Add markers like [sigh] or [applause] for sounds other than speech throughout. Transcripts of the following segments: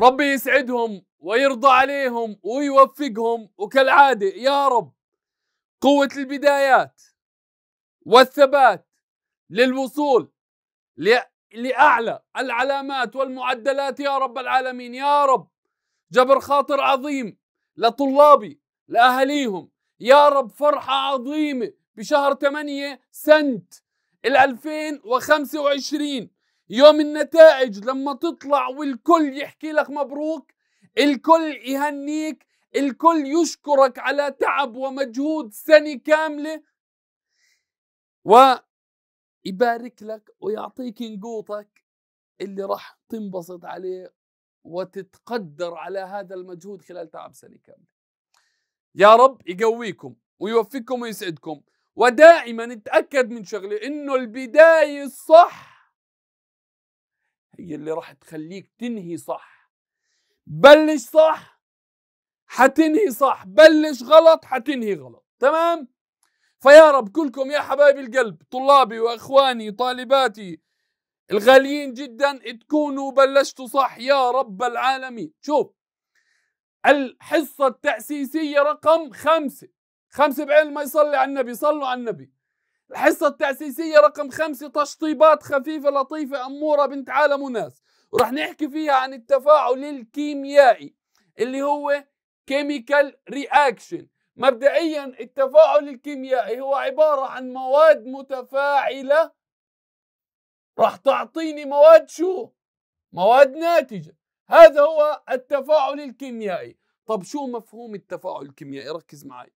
ربي يسعدهم ويرضى عليهم ويوفقهم وكالعاده يا رب قوه البدايات والثبات للوصول لاعلى العلامات والمعدلات يا رب العالمين يا رب جبر خاطر عظيم لطلابي لاهاليهم يا رب فرحه عظيمه بشهر 8 سنه ال 2025 يوم النتائج لما تطلع والكل يحكي لك مبروك الكل يهنيك الكل يشكرك على تعب ومجهود سنة كاملة ويبارك لك ويعطيك نقوطك اللي راح تنبسط عليه وتتقدر على هذا المجهود خلال تعب سنة كاملة يا رب يقويكم ويوفقكم ويسعدكم ودائما اتأكد من شغلة انه البداية الصح هي اللي راح تخليك تنهي صح بلش صح حتنهي صح بلش غلط حتنهي غلط تمام فيا رب كلكم يا حبايب القلب طلابي واخواني طالباتي الغاليين جدا تكونوا بلشتوا صح يا رب العالمين شوف الحصة التأسيسية رقم خمسة خمسة بعلم ما يصلي على النبي صلوا على النبي الحصة التأسيسية رقم خمسة تشطيبات خفيفة لطيفة أمورة بنت عالم وناس ورح نحكي فيها عن التفاعل الكيميائي اللي هو كيميكال رياكشن مبدئيا التفاعل الكيميائي هو عبارة عن مواد متفاعلة رح تعطيني مواد شو؟ مواد ناتجة هذا هو التفاعل الكيميائي طب شو مفهوم التفاعل الكيميائي ركز معي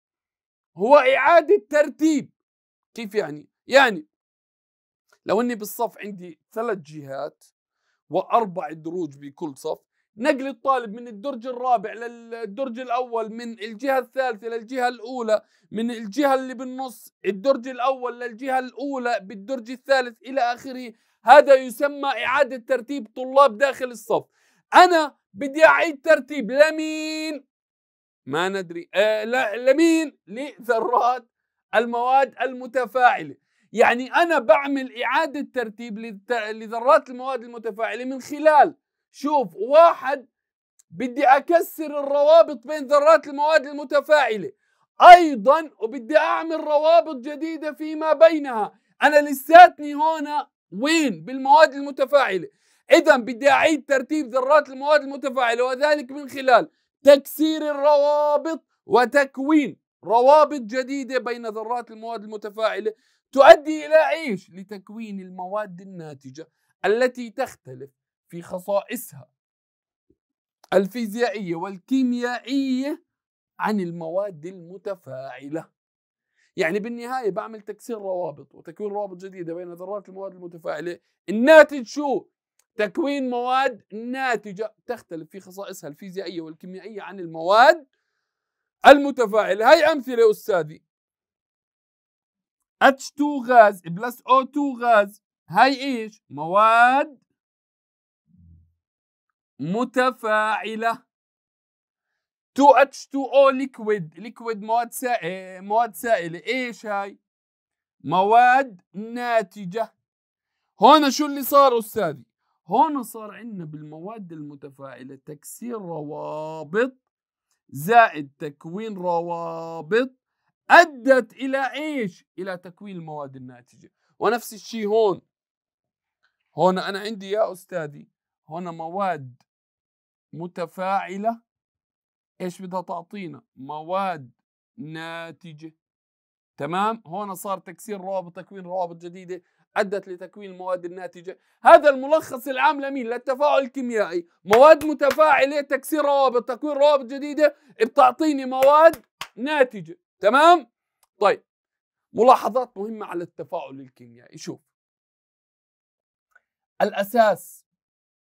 هو إعادة ترتيب كيف يعني؟ يعني لو اني بالصف عندي ثلاث جهات واربع دروج بكل صف نقل الطالب من الدرج الرابع للدرج الاول من الجهه الثالثه للجهه الاولى من الجهه اللي بالنص الدرج الاول للجهه الاولى بالدرج الثالث الى اخره هذا يسمى اعاده ترتيب طلاب داخل الصف انا بدي اعيد ترتيب لمين ما ندري آه لا لمين لذرات المواد المتفاعله يعني انا بعمل اعاده ترتيب لذرات المواد المتفاعله من خلال شوف واحد بدي اكسر الروابط بين ذرات المواد المتفاعله ايضا وبدي اعمل روابط جديده فيما بينها انا لساتني هنا وين بالمواد المتفاعله اذا بدي اعيد ترتيب ذرات المواد المتفاعله وذلك من خلال تكسير الروابط وتكوين روابط جديدة بين ذرات المواد المتفاعلة تؤدي إلى إيش؟ لتكوين المواد الناتجة التي تختلف في خصائصها الفيزيائية والكيميائية عن المواد المتفاعلة يعني بالنهاية بعمل تكسير روابط وتكوين روابط جديدة بين ذرات المواد المتفاعلة الناتج شو؟ تكوين مواد ناتجة تختلف في خصائصها الفيزيائية والكيميائية عن المواد المتفاعل هاي امثله استاذي H2 غاز بلس O2 غاز هاي ايش مواد متفاعله 2H2O liquid liquid مواد سائلة إيه، مواد سائلة ايش هاي مواد ناتجة هون شو اللي صار استاذي هون صار عندنا بالمواد المتفاعلة تكسير روابط زائد تكوين روابط أدت إلى إيش؟ إلى تكوين المواد الناتجة ونفس الشيء هون هون أنا عندي يا أستاذي هون مواد متفاعلة إيش بدها تعطينا؟ مواد ناتجة تمام؟ هون صار تكسير روابط تكوين روابط جديدة أدت لتكوين المواد الناتجة هذا الملخص العام لمين؟ للتفاعل الكيميائي مواد متفاعلة تكسير روابط تكوين روابط جديدة بتعطيني مواد ناتجة تمام؟ طيب ملاحظات مهمة على التفاعل الكيميائي شوف الأساس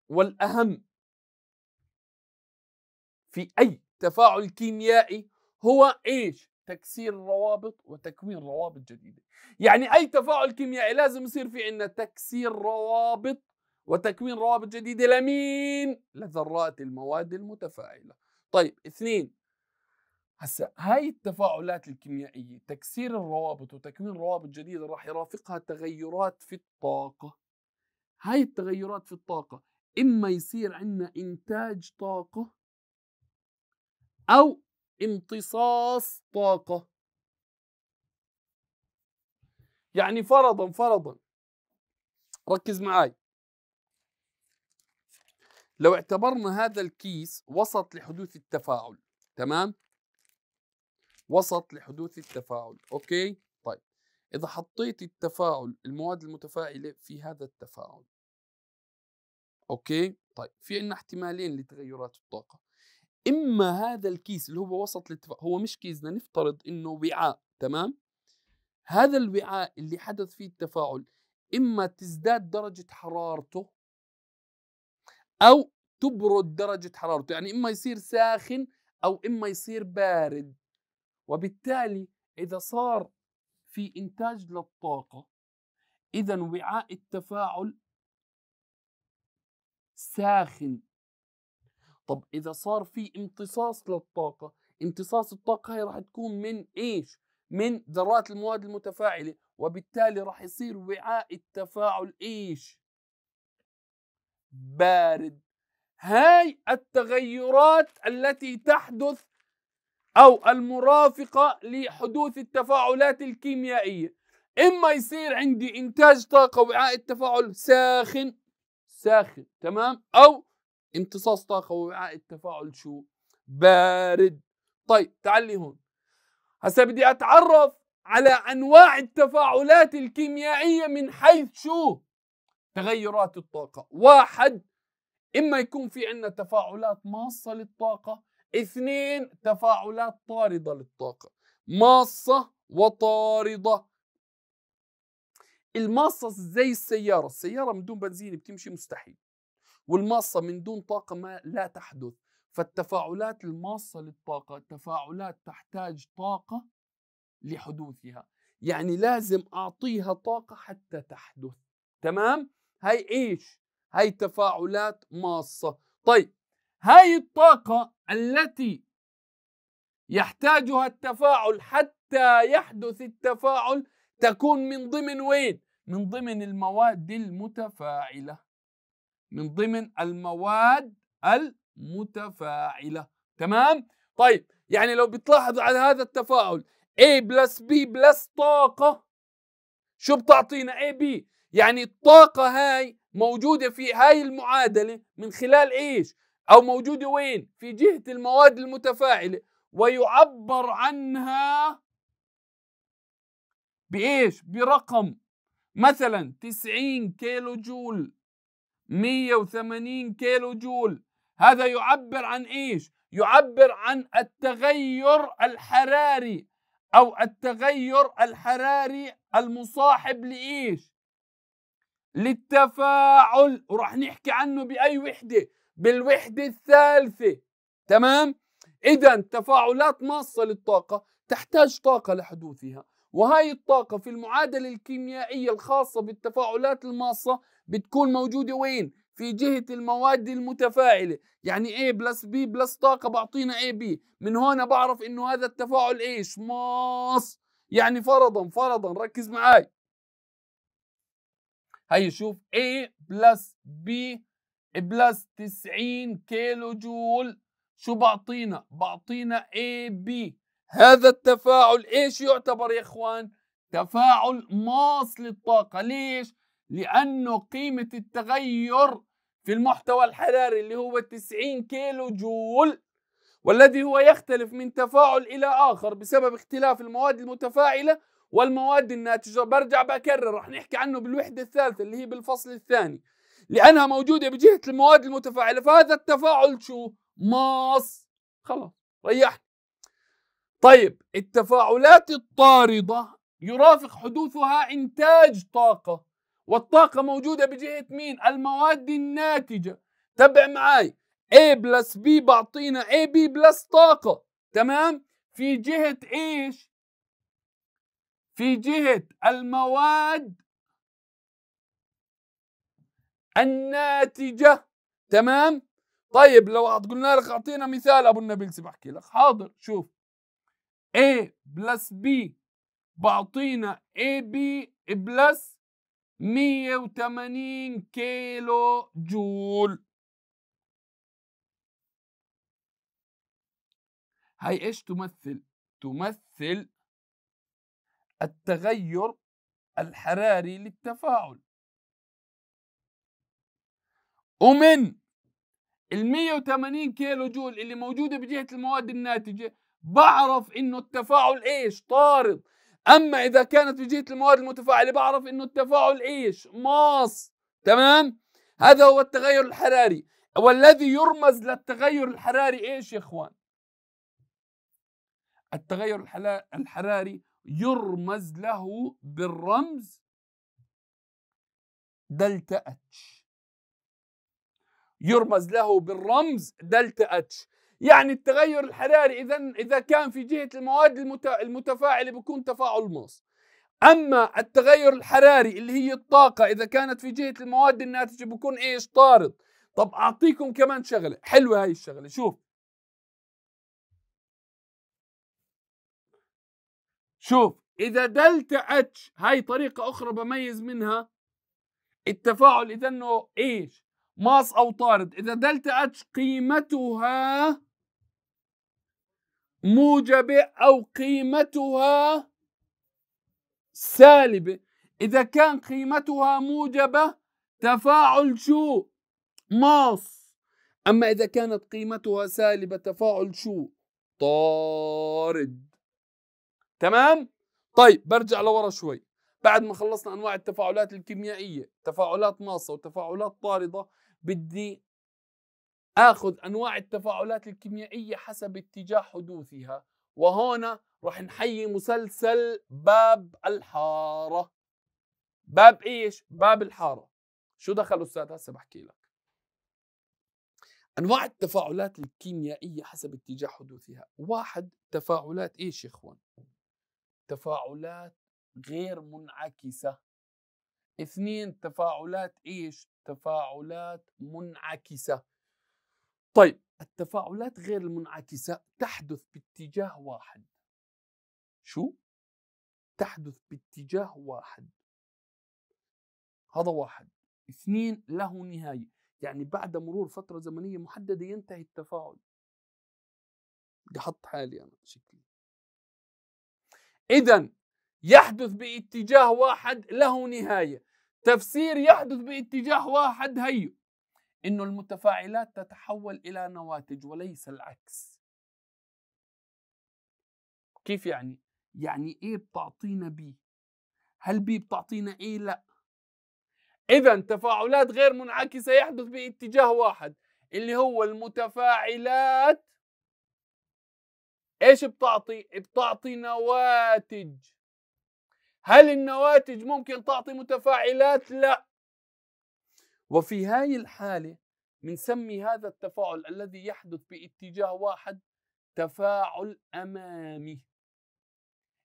والأهم في أي تفاعل كيميائي هو إيش؟ تكسير روابط وتكوين روابط جديده يعني اي تفاعل كيميائي لازم يصير في عندنا تكسير روابط وتكوين روابط جديده لمين لذرات المواد المتفاعله طيب اثنين هسا هاي التفاعلات الكيميائيه تكسير الروابط وتكوين روابط جديده راح يرافقها تغيرات في الطاقه هاي التغيرات في الطاقه اما يصير عندنا انتاج طاقه او امتصاص طاقة يعني فرضا فرضا ركز معاي لو اعتبرنا هذا الكيس وسط لحدوث التفاعل تمام وسط لحدوث التفاعل اوكي طيب اذا حطيت التفاعل المواد المتفاعله في هذا التفاعل اوكي طيب في عندنا احتمالين لتغيرات الطاقه اما هذا الكيس اللي هو وسط الاتفاق هو مش كيس لنفترض انه وعاء تمام هذا الوعاء اللي حدث فيه التفاعل اما تزداد درجه حرارته او تبرد درجه حرارته يعني اما يصير ساخن او اما يصير بارد وبالتالي اذا صار في انتاج للطاقه اذا وعاء التفاعل ساخن طب اذا صار في امتصاص للطاقه امتصاص الطاقه هي راح تكون من ايش من ذرات المواد المتفاعله وبالتالي راح يصير وعاء التفاعل ايش بارد هاي التغيرات التي تحدث او المرافقه لحدوث التفاعلات الكيميائيه اما يصير عندي انتاج طاقه وعاء التفاعل ساخن ساخن تمام او امتصاص طاقه ووعاء التفاعل شو بارد طيب تعال لي هون هسا بدي اتعرف على انواع التفاعلات الكيميائيه من حيث شو تغيرات الطاقه واحد اما يكون في عندنا تفاعلات ماصه للطاقه اثنين تفاعلات طارده للطاقه ماصه وطارده الماصه زي السياره السياره بدون بنزين بتمشي مستحيل والماصة من دون طاقة ما لا تحدث فالتفاعلات الماصة للطاقة تفاعلات تحتاج طاقة لحدوثها يعني لازم أعطيها طاقة حتى تحدث تمام؟ هاي إيش؟ هاي تفاعلات ماصة طيب هاي الطاقة التي يحتاجها التفاعل حتى يحدث التفاعل تكون من ضمن وين؟ من ضمن المواد المتفاعلة من ضمن المواد المتفاعلة تمام طيب يعني لو بتلاحظ على هذا التفاعل A بلس B بلس طاقة شو بتعطينا AB يعني الطاقة هاي موجودة في هاي المعادلة من خلال ايش او موجودة وين في جهة المواد المتفاعلة ويعبر عنها بايش برقم مثلا 90 كيلو جول 180 كيلو جول هذا يعبر عن ايش؟ يعبر عن التغير الحراري او التغير الحراري المصاحب لايش؟ للتفاعل وراح نحكي عنه باي وحده؟ بالوحده الثالثه تمام؟ اذا تفاعلات ماصه للطاقه تحتاج طاقه لحدوثها وهاي الطاقة في المعادلة الكيميائية الخاصة بالتفاعلات الماصة بتكون موجودة وين؟ في جهة المواد المتفاعلة يعني A بلس B بلس طاقة بعطينا AB من هون بعرف انه هذا التفاعل ايش ماص يعني فرضا فرضا ركز معاي هاي شوف A بلس B بلس 90 كيلو جول شو بعطينا بعطينا AB هذا التفاعل ايش يعتبر يا اخوان تفاعل ماص للطاقة ليش لأنه قيمة التغير في المحتوى الحراري اللي هو 90 كيلو جول والذي هو يختلف من تفاعل إلى آخر بسبب اختلاف المواد المتفاعلة والمواد الناتجة برجع بكرر رح نحكي عنه بالوحدة الثالثة اللي هي بالفصل الثاني لأنها موجودة بجهة المواد المتفاعلة فهذا التفاعل شو؟ ماص خلاص ريحت طيب التفاعلات الطاردة يرافق حدوثها إنتاج طاقة والطاقة موجودة بجهة مين؟ المواد الناتجة تبع معاي A بلس B بعطينا AB بلس طاقة تمام؟ في جهة ايش؟ في جهة المواد الناتجة تمام؟ طيب لو قلنا لك اعطينا مثال ابو النبيل بحكي لك حاضر شوف A بلس B بعطينا AB بلس 180 كيلو جول هاي ايش تمثل؟ تمثل التغير الحراري للتفاعل ومن ال 180 كيلو جول اللي موجوده بجهه المواد الناتجه بعرف انه التفاعل ايش؟ طارد اما اذا كانت في جهه المواد المتفاعله بعرف انه التفاعل ايش ماص تمام هذا هو التغير الحراري والذي يرمز للتغير الحراري ايش يا اخوان التغير الحراري يرمز له بالرمز دلتا اتش يرمز له بالرمز دلتا اتش يعني التغير الحراري اذا اذا كان في جهه المواد المتفاعله بكون تفاعل ماص اما التغير الحراري اللي هي الطاقه اذا كانت في جهه المواد الناتجه بكون ايش طارد طب اعطيكم كمان شغله حلوه هاي الشغله شوف شوف اذا دلتا اتش هاي طريقه اخرى بميز منها التفاعل اذا انه ايش ماس او طارد اذا دلتا اتش قيمتها موجبة أو قيمتها سالبة إذا كان قيمتها موجبة تفاعل شو ماص أما إذا كانت قيمتها سالبة تفاعل شو طارد تمام طيب برجع لورا شوي بعد ما خلصنا انواع التفاعلات الكيميائيه تفاعلات ماصه وتفاعلات طارده بدي اخذ انواع التفاعلات الكيميائيه حسب اتجاه حدوثها وهنا رح نحيي مسلسل باب الحاره باب ايش باب الحاره شو دخل استاذ هسه بحكي لك انواع التفاعلات الكيميائيه حسب اتجاه حدوثها واحد تفاعلات ايش يا اخوان تفاعلات غير منعكسه اثنين تفاعلات ايش تفاعلات منعكسه طيب التفاعلات غير المنعكسة تحدث باتجاه واحد شو؟ تحدث باتجاه واحد هذا واحد اثنين له نهاية يعني بعد مرور فترة زمنية محددة ينتهي التفاعل أحط حالي أنا شكلي إذا يحدث باتجاه واحد له نهاية تفسير يحدث باتجاه واحد هيو انه المتفاعلات تتحول الى نواتج وليس العكس كيف يعني يعني ايه بتعطينا بي هل بي بتعطينا ايه لا اذا تفاعلات غير منعكسه يحدث باتجاه واحد اللي هو المتفاعلات ايش بتعطي بتعطي نواتج هل النواتج ممكن تعطي متفاعلات لا وفي هاي الحالة بنسمي هذا التفاعل الذي يحدث باتجاه واحد تفاعل أمامي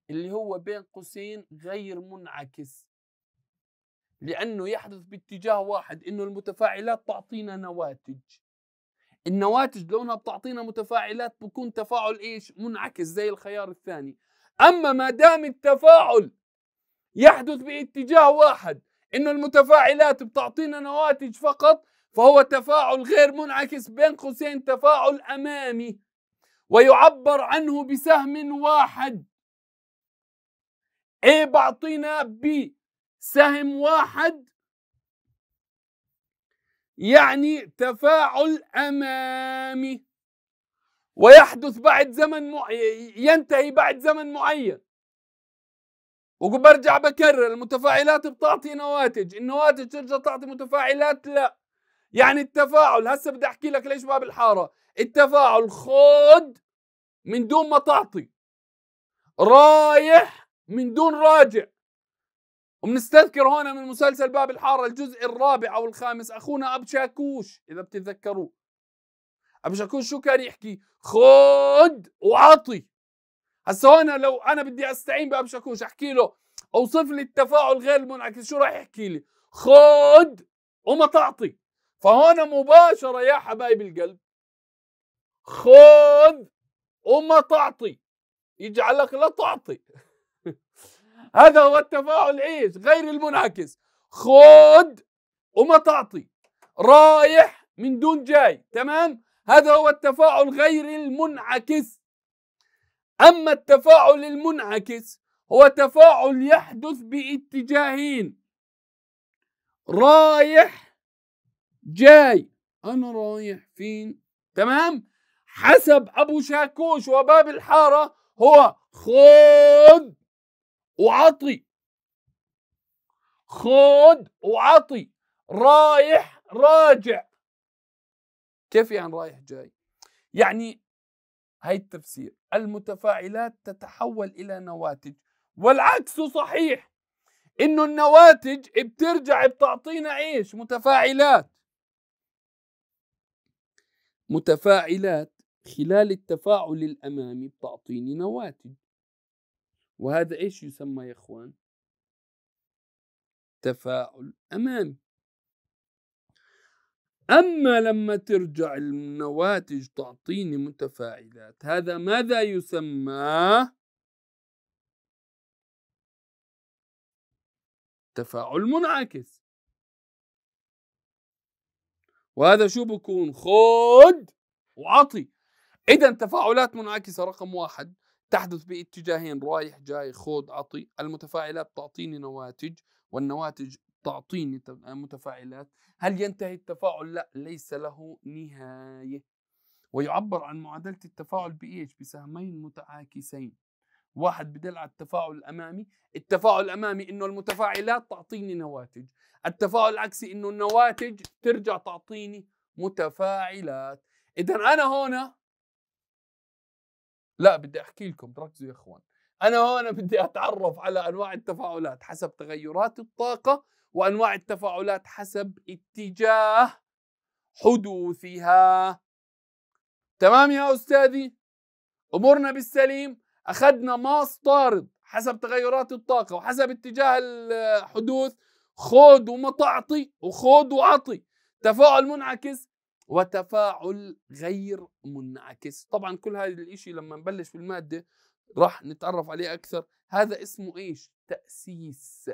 اللي هو بين قوسين غير منعكس لأنه يحدث باتجاه واحد إنه المتفاعلات تعطينا نواتج النواتج لونها بتعطينا متفاعلات بكون تفاعل ايش منعكس زي الخيار الثاني اما ما دام التفاعل يحدث باتجاه واحد انه المتفاعلات بتعطينا نواتج فقط فهو تفاعل غير منعكس بين قوسين تفاعل امامي ويعبر عنه بسهم واحد A بعطينا B سهم واحد يعني تفاعل امامي ويحدث بعد زمن ينتهي بعد زمن معين وبرجع بكرر المتفاعلات بتعطي نواتج النواتج ترجع تعطي متفاعلات لا يعني التفاعل هسه بدي احكي لك ليش باب الحاره التفاعل خود من دون ما تعطي رايح من دون راجع وبنستذكر هون من مسلسل باب الحاره الجزء الرابع او الخامس اخونا اب شاكوش اذا بتتذكروه ابو شاكوش شو كان يحكي خود وعطي هسه هون لو انا بدي استعين بابو شاكوش احكي له اوصف لي التفاعل غير المنعكس شو راح يحكي لي خد وما تعطي فهون مباشره يا حبايب القلب خذ وما تعطي يجعلك لا تعطي [laughs] هذا هو التفاعل ايش غير المنعكس خذ وما تعطي رايح من دون جاي تمام هذا هو التفاعل غير المنعكس أما التفاعل المنعكس هو تفاعل يحدث باتجاهين رايح جاي أنا رايح فين تمام حسب أبو شاكوش وباب الحارة هو خد وعطي خد وعطي رايح راجع كيف يعني رايح جاي يعني هاي التفسير المتفاعلات تتحول إلى نواتج والعكس صحيح إنه النواتج بترجع بتعطينا إيش متفاعلات متفاعلات خلال التفاعل الأمامي بتعطيني نواتج وهذا إيش يسمى يا إخوان تفاعل أمامي أما لما ترجع النواتج تعطيني متفاعلات هذا ماذا يسمى؟ تفاعل منعكس وهذا شو بكون خد وعطي إذا تفاعلات منعكسة رقم واحد تحدث باتجاهين رايح جاي خود عطي المتفاعلات تعطيني نواتج والنواتج تعطيني آه، متفاعلات هل ينتهي التفاعل لا ليس له نهايه ويعبر عن معادله التفاعل بايش بسهمين متعاكسين واحد بدل على التفاعل الامامي التفاعل الامامي انه المتفاعلات تعطيني نواتج التفاعل العكسي انه النواتج ترجع تعطيني متفاعلات اذا انا هنا لا بدي احكي لكم ركزوا يا اخوان انا هنا [laughs] بدي اتعرف على انواع التفاعلات حسب تغيرات الطاقه وأنواع التفاعلات حسب اتجاه حدوثها تمام يا أستاذي أمورنا بالسليم أخذنا ماس طارد حسب تغيرات الطاقة وحسب اتجاه الحدوث خود ومطعطي وخود وعطي تفاعل منعكس وتفاعل غير منعكس طبعا كل هذا الاشي لما نبلش في المادة راح نتعرف عليه أكثر هذا اسمه إيش تأسيس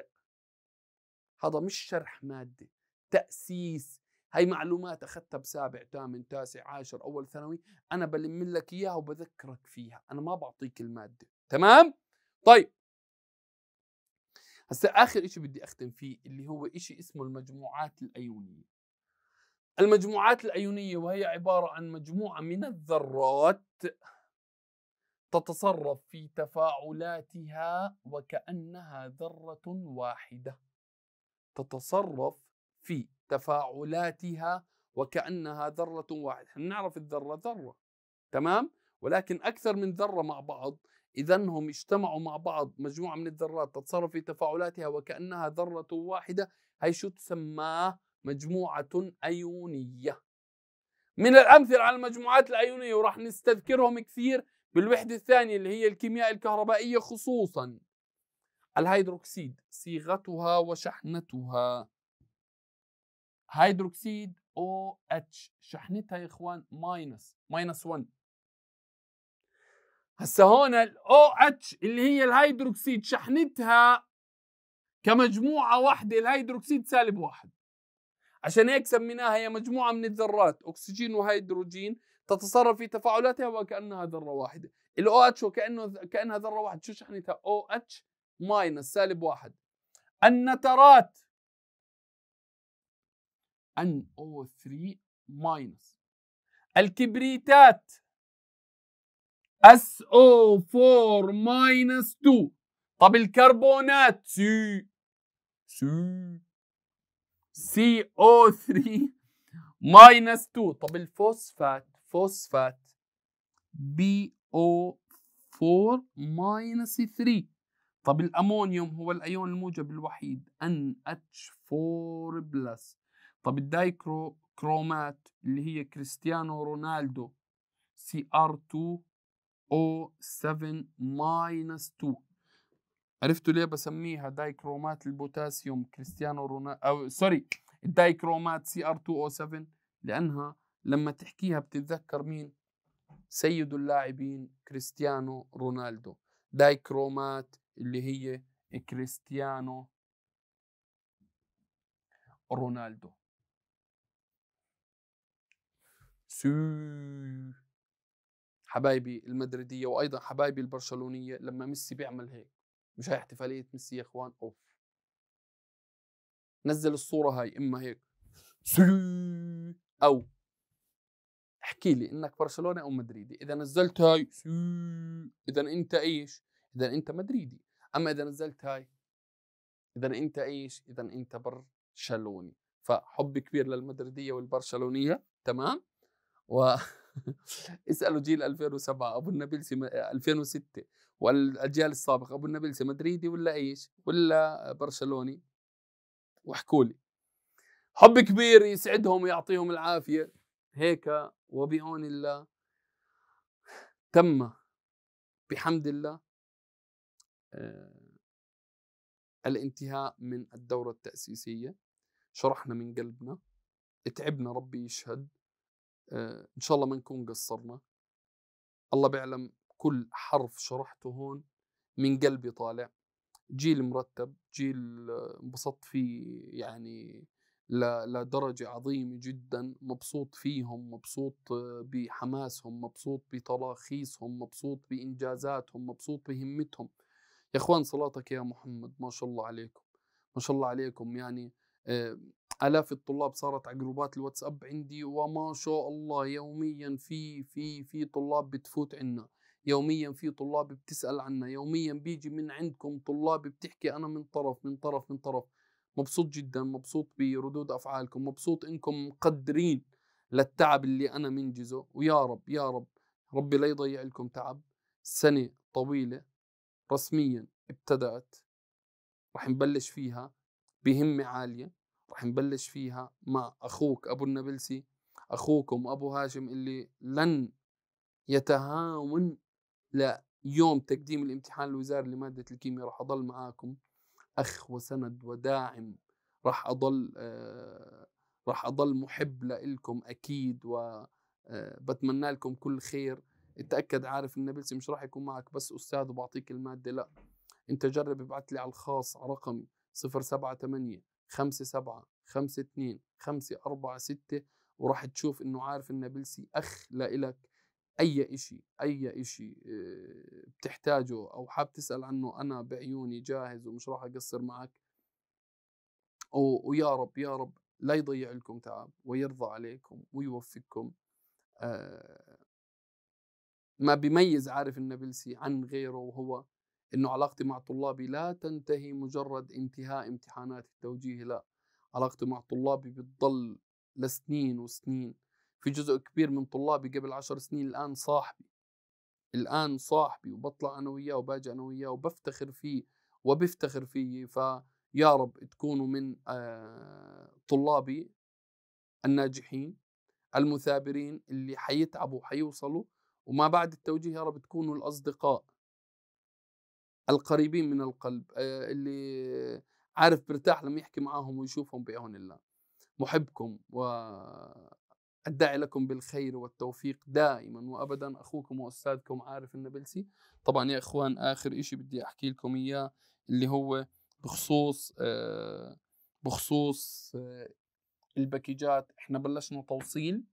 هذا مش شرح مادة تأسيس هاي معلومات أخذتها بسابع ثامن تاسع عاشر أول ثانوي أنا بلم لك إياها وبذكرك فيها أنا ما بعطيك المادة تمام؟ طيب هسا آخر إشي بدي أختم فيه اللي هو إشي اسمه المجموعات الأيونية المجموعات الأيونية وهي عبارة عن مجموعة من الذرات تتصرف في تفاعلاتها وكأنها ذرة واحدة تتصرف في تفاعلاتها وكأنها ذرة واحدة احنا نعرف الذرة ذرة تمام ولكن أكثر من ذرة مع بعض إذا هم اجتمعوا مع بعض مجموعة من الذرات تتصرف في تفاعلاتها وكأنها ذرة واحدة هي شو تسمى مجموعة أيونية من الأمثلة على المجموعات الأيونية وراح نستذكرهم كثير بالوحدة الثانية اللي هي الكيمياء الكهربائية خصوصا الهيدروكسيد صيغتها وشحنتها هيدروكسيد او اتش شحنتها يا اخوان ماينس ماينس 1 هسه هون الاو اتش اللي هي الهيدروكسيد شحنتها كمجموعه واحده الهيدروكسيد سالب واحد عشان هيك سميناها هي مجموعه من الذرات اكسجين وهيدروجين تتصرف في تفاعلاتها وكانها ذره واحده الاو اتش وكانه كانها ذره واحده شو شحنتها او اتش ماينس سالب واحد النترات NO3 ماينس الكبريتات SO4 ماينس 2 طب الكربونات سي سي CO3 ماينس 2 طب الفوسفات فوسفات BO4 ماينس 3 طب الأمونيوم هو الأيون الموجب الوحيد NH4 بلس طب الدايكرو كرومات اللي هي كريستيانو رونالدو CR2O7 ماينس 2 عرفتوا ليه بسميها دايكرومات البوتاسيوم كريستيانو رونالدو أو سوري الدايكرومات CR2O7 لأنها لما تحكيها بتتذكر مين سيد اللاعبين كريستيانو رونالدو دايكرومات اللي هي كريستيانو رونالدو سو حبايبي المدريدية وأيضا حبايبي البرشلونية لما ميسي بيعمل هيك مش هاي احتفالية ميسي يا إخوان أوف نزل الصورة هاي إما هيك سو أو احكي لي انك برشلونه او مدريدي اذا نزلت هاي اذا انت ايش اذا انت مدريدي اما اذا نزلت هاي اذا انت ايش اذا انت برشلوني فحب كبير للمدريديه والبرشلونيه تمام و [laughs] اسالوا جيل 2007 ابو النابلسي 2006 والاجيال السابقه ابو النابلسي مدريدي ولا ايش ولا برشلوني واحكوا لي حب كبير يسعدهم ويعطيهم العافيه هيك وبعون الله تم بحمد الله آه، الانتهاء من الدورة التأسيسية شرحنا من قلبنا تعبنا ربي يشهد آه، إن شاء الله ما نكون قصرنا الله بيعلم كل حرف شرحته هون من قلبي طالع جيل مرتب جيل آه، انبسطت فيه يعني لدرجة عظيمة جدا مبسوط فيهم مبسوط بحماسهم مبسوط بتراخيصهم مبسوط بإنجازاتهم مبسوط بهمتهم يا اخوان صلاتك يا محمد ما شاء الله عليكم ما شاء الله عليكم يعني آه، الاف الطلاب صارت على جروبات الواتساب عندي وما شاء الله يوميا في في في طلاب بتفوت عنا يوميا في طلاب بتسال عنا يوميا بيجي من عندكم طلاب بتحكي انا من طرف من طرف من طرف مبسوط جدا مبسوط بردود افعالكم مبسوط انكم مقدرين للتعب اللي انا منجزه ويا رب يا رب ربي لا يضيع لكم تعب سنه طويله رسميا ابتدأت رح نبلش فيها بهمة عالية رح نبلش فيها مع أخوك أبو النبلسي أخوكم أبو هاشم اللي لن يتهاون ليوم تقديم الامتحان الوزاري لمادة الكيمياء رح أضل معاكم أخ وسند وداعم رح أضل آه رح أضل محب لكم أكيد وبتمنى آه، لكم كل خير اتاكد عارف ان مش راح يكون معك بس استاذ وبعطيك الماده لا انت جرب ابعت لي على الخاص على رقمي 078 57 52 546 وراح تشوف انه عارف ان اخ لإلك اي شيء اي شيء آه، بتحتاجه او حاب تسال عنه انا بعيوني جاهز ومش راح اقصر معك ويا رب يا رب لا يضيع لكم تعب ويرضى عليكم ويوفقكم آه ما بيميز عارف النابلسي عن غيره وهو انه علاقتي مع طلابي لا تنتهي مجرد انتهاء امتحانات التوجيه لا علاقتي مع طلابي بتضل لسنين وسنين في جزء كبير من طلابي قبل عشر سنين الان صاحبي الان صاحبي وبطلع انا وياه وباجي انا وياه وبفتخر فيه وبفتخر فيه فيا رب تكونوا من آه، طلابي الناجحين المثابرين اللي حيتعبوا حيوصلوا وما بعد التوجيه يا رب تكونوا الأصدقاء القريبين من القلب اللي عارف برتاح لما يحكي معاهم ويشوفهم بعون الله محبكم وأدعي لكم بالخير والتوفيق دائما وأبدا أخوكم وأستاذكم عارف النبلسي طبعا يا إخوان آخر شيء بدي أحكي لكم إياه اللي هو بخصوص بخصوص الباكيجات احنا بلشنا توصيل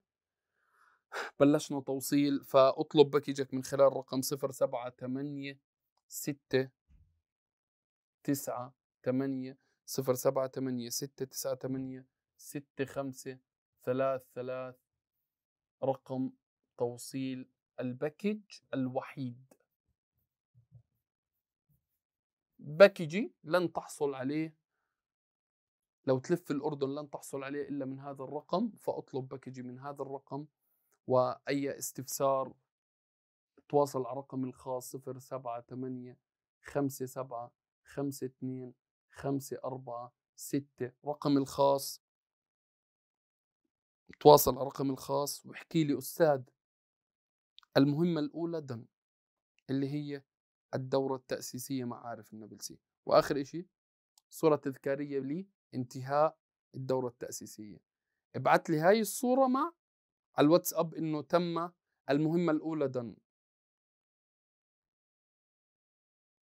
بلشنا توصيل فاطلب باكجك من خلال رقم 078 6 9 8 078 6 9 8 6 5 3 3 رقم توصيل الباكج الوحيد باكجي لن تحصل عليه لو تلف الأردن لن تحصل عليه إلا من هذا الرقم فأطلب باكجي من هذا الرقم واي استفسار تواصل على الرقم الخاص 078 57 52 54 6 رقم الخاص تواصل على الرقم الخاص واحكي لي استاذ المهمة الأولى دم اللي هي الدورة التأسيسية مع عارف النابلسي وآخر إشي صورة تذكارية لي انتهاء الدورة التأسيسية ابعت لي هاي الصورة مع على الواتساب انه تم المهمه الاولى دن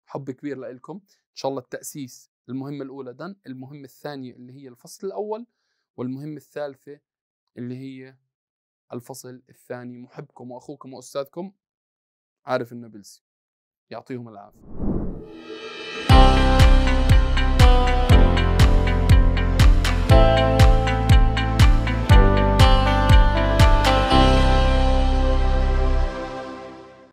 حب كبير لكم ان شاء الله التاسيس المهمه الاولى دن المهمه الثانيه اللي هي الفصل الاول والمهمه الثالثه اللي هي الفصل الثاني محبكم واخوكم واستاذكم عارف النابلسي يعطيهم العافيه